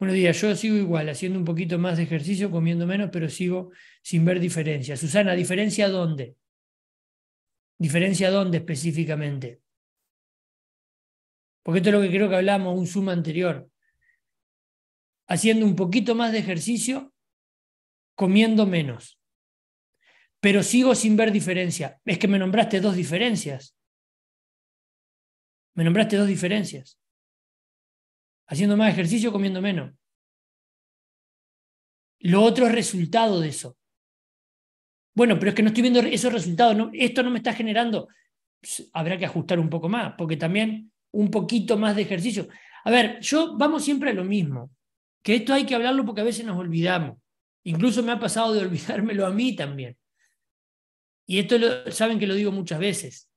Buenos días, yo sigo igual, haciendo un poquito más de ejercicio, comiendo menos, pero sigo sin ver diferencia. Susana, ¿diferencia dónde? ¿Diferencia dónde específicamente? Porque esto es lo que creo que hablamos, un suma anterior. Haciendo un poquito más de ejercicio, comiendo menos. Pero sigo sin ver diferencia. Es que me nombraste dos diferencias. Me nombraste dos diferencias haciendo más ejercicio, comiendo menos. Lo otro es resultado de eso. Bueno, pero es que no estoy viendo esos resultados, esto no me está generando. habrá que ajustar un poco más, porque también un poquito más de ejercicio. A ver, yo vamos siempre a lo mismo, que esto hay que hablarlo porque a veces nos olvidamos. Incluso me ha pasado de olvidármelo a mí también. Y esto lo, saben que lo digo muchas veces.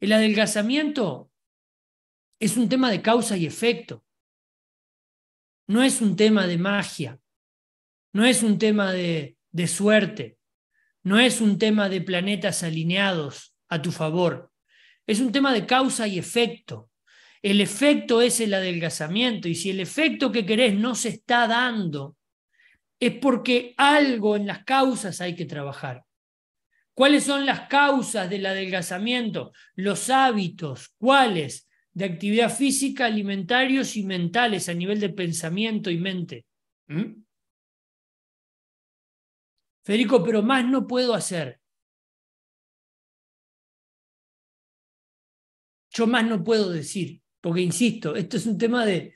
El adelgazamiento es un tema de causa y efecto. No es un tema de magia, no es un tema de, de suerte, no es un tema de planetas alineados a tu favor, es un tema de causa y efecto. El efecto es el adelgazamiento y si el efecto que querés no se está dando, es porque algo en las causas hay que trabajar. ¿Cuáles son las causas del adelgazamiento? Los hábitos, ¿cuáles? de actividad física, alimentarios y mentales a nivel de pensamiento y mente. ¿Mm? Federico, pero más no puedo hacer. Yo más no puedo decir, porque insisto, esto es un tema de,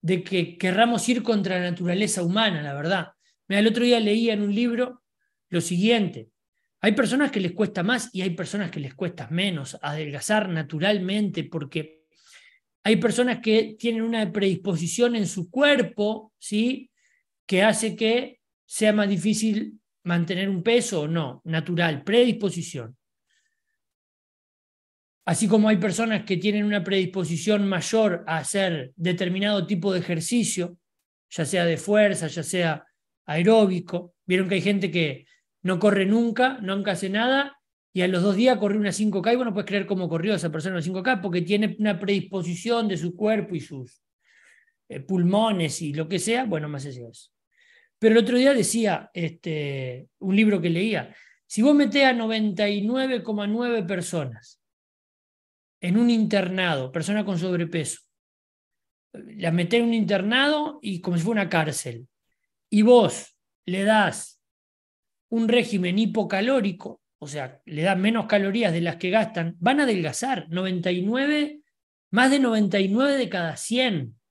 de que querramos ir contra la naturaleza humana, la verdad. Mira, el otro día leía en un libro lo siguiente. Hay personas que les cuesta más y hay personas que les cuesta menos adelgazar naturalmente porque hay personas que tienen una predisposición en su cuerpo, ¿sí? Que hace que sea más difícil mantener un peso o no, natural, predisposición. Así como hay personas que tienen una predisposición mayor a hacer determinado tipo de ejercicio, ya sea de fuerza, ya sea aeróbico. Vieron que hay gente que no corre nunca, nunca hace nada y a los dos días corrió una 5K y bueno, puedes creer cómo corrió esa persona una 5K porque tiene una predisposición de su cuerpo y sus eh, pulmones y lo que sea, bueno, más es eso. Pero el otro día decía este, un libro que leía, si vos metés a 99,9 personas en un internado, persona con sobrepeso, la metés en un internado y como si fuera una cárcel, y vos le das un régimen hipocalórico, o sea, le dan menos calorías de las que gastan, van a adelgazar 99, más de 99 de cada 100.